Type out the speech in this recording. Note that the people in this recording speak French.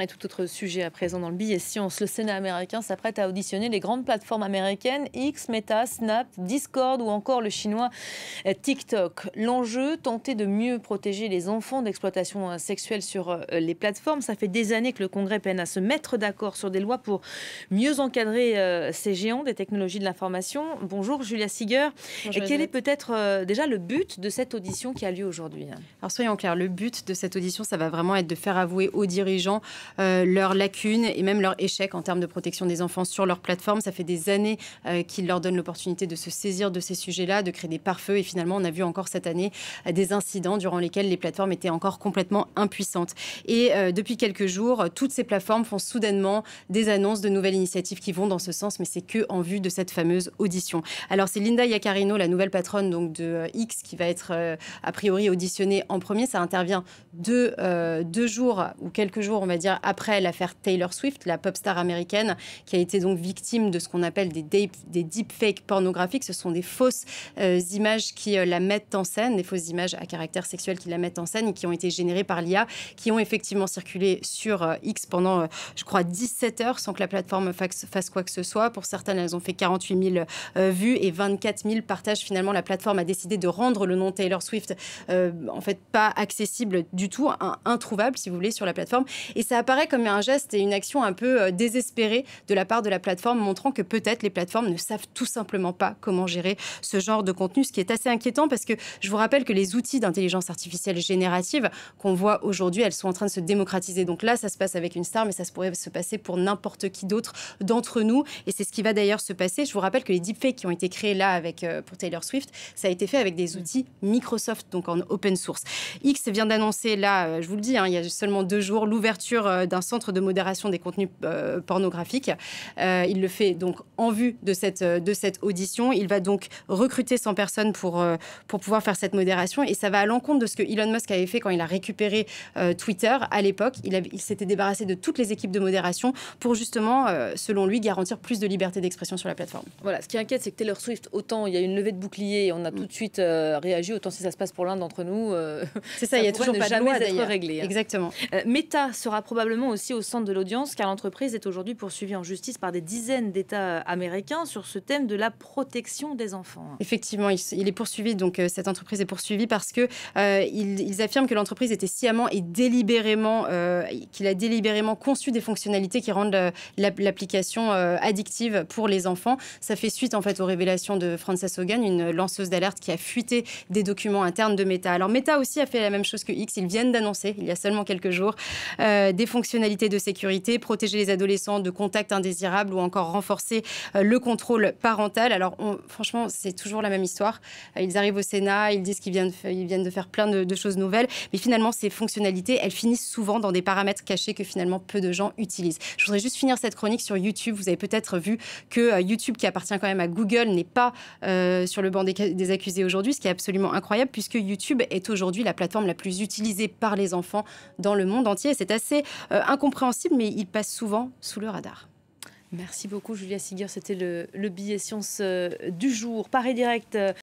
Et tout autre sujet à présent dans le billet science. Le Sénat américain s'apprête à auditionner les grandes plateformes américaines X, Meta, Snap, Discord ou encore le chinois TikTok. L'enjeu, tenter de mieux protéger les enfants d'exploitation sexuelle sur euh, les plateformes. Ça fait des années que le Congrès peine à se mettre d'accord sur des lois pour mieux encadrer euh, ces géants des technologies de l'information. Bonjour Julia Siger. et Quel est peut-être euh, déjà le but de cette audition qui a lieu aujourd'hui Alors soyons clairs, le but de cette audition, ça va vraiment être de faire avouer aux dirigeants euh, leurs lacunes et même leurs échecs en termes de protection des enfants sur leurs plateforme. Ça fait des années euh, qu'ils leur donnent l'opportunité de se saisir de ces sujets-là, de créer des pare-feux. Et finalement, on a vu encore cette année euh, des incidents durant lesquels les plateformes étaient encore complètement impuissantes. Et depuis quelques jours, toutes ces plateformes font soudainement des annonces de nouvelles initiatives qui vont dans ce sens, mais c'est que en vue de cette fameuse audition. Alors c'est Linda Iacarino, la nouvelle patronne donc de X, qui va être a priori auditionnée en premier. Ça intervient deux, deux jours ou quelques jours, on va dire après l'affaire Taylor Swift, la pop star américaine, qui a été donc victime de ce qu'on appelle des, deep, des deepfakes pornographiques. Ce sont des fausses euh, images qui euh, la mettent en scène, des fausses images à caractère sexuel qui la mettent en scène et qui ont été générées par l'IA, qui ont effectivement circulé sur euh, X pendant, je crois, 17 heures sans que la plateforme fasse, quoi que ce soit. Pour certaines, elles ont fait 48 000 vues et 24 000 partages. Finalement, la plateforme a décidé de rendre le nom Taylor Swift en fait pas accessible du tout, introuvable si vous voulez sur la plateforme. Et ça a apparaît comme un geste et une action un peu euh, désespérée de la part de la plateforme, montrant que peut-être les plateformes ne savent tout simplement pas comment gérer ce genre de contenu, ce qui est assez inquiétant parce que je vous rappelle que les outils d'intelligence artificielle générative qu'on voit aujourd'hui, elles sont en train de se démocratiser. Donc là, ça se passe avec une star, mais ça se pourrait se passer pour n'importe qui d'autre d'entre nous. Et c'est ce qui va d'ailleurs se passer. Je vous rappelle que les deepfakes qui ont été créés là avec, euh, pour Taylor Swift, ça a été fait avec des mmh. outils Microsoft, donc en open source. X vient d'annoncer là, euh, je vous le dis, hein, il y a seulement deux jours, l'ouverture euh, d'un centre de modération des contenus euh, pornographiques. Euh, il le fait donc en vue de cette, de cette audition. Il va donc recruter 100 personnes pour, pour pouvoir faire cette modération. Et ça va à l'encontre de ce que Elon Musk avait fait quand il a récupéré Twitter à l'époque. Il, il s'était débarrassé de toutes les équipes de modération pour justement, selon lui, garantir plus de liberté d'expression sur la plateforme. Voilà, ce qui inquiète, c'est que Taylor Swift, autant il y a une levée de bouclier et on a mm. tout de suite réagi, autant si ça se passe pour l'un d'entre nous, c'est ça, il y a toujours pas jamais de loi, être hein. Exactement. Meta sera probablement probablement aussi au centre de l'audience car l'entreprise est aujourd'hui poursuivie en justice par des dizaines d'États américains sur ce thème de la protection des enfants. Effectivement, il est poursuivi, donc euh, cette entreprise est poursuivie parce que euh, ils, affirment que l'entreprise était sciemment et délibérément, euh, qu'il a délibérément conçu des fonctionnalités qui rendent l'application addictive pour les enfants. Ça fait suite en fait aux révélations de Frances Hogan, une lanceuse d'alerte qui a fuité des documents internes de Meta. Alors Meta aussi a fait la même chose que X. Ils viennent d'annoncer il y a seulement quelques jours des fonctionnalités de sécurité, protéger les adolescents de contacts indésirables ou encore renforcer euh, le contrôle parental. Alors, franchement, c'est toujours la même histoire. Euh, ils arrivent au Sénat, ils disent qu'ils viennent, ils viennent de faire plein de, choses nouvelles, mais finalement, ces fonctionnalités, elles finissent souvent dans des paramètres cachés que finalement peu de gens utilisent. Je voudrais juste finir cette chronique sur YouTube. Vous avez peut-être vu que euh, YouTube, qui appartient quand même à Google, n'est pas sur le banc des accusés aujourd'hui, ce qui est absolument incroyable, puisque YouTube est aujourd'hui la plateforme la plus utilisée par les enfants dans le monde entier. C'est assez euh, incompréhensible, mais il passe souvent sous le radar. Merci beaucoup Julia Siger. c'était le, le billet science euh, du jour. Paris direct. Euh,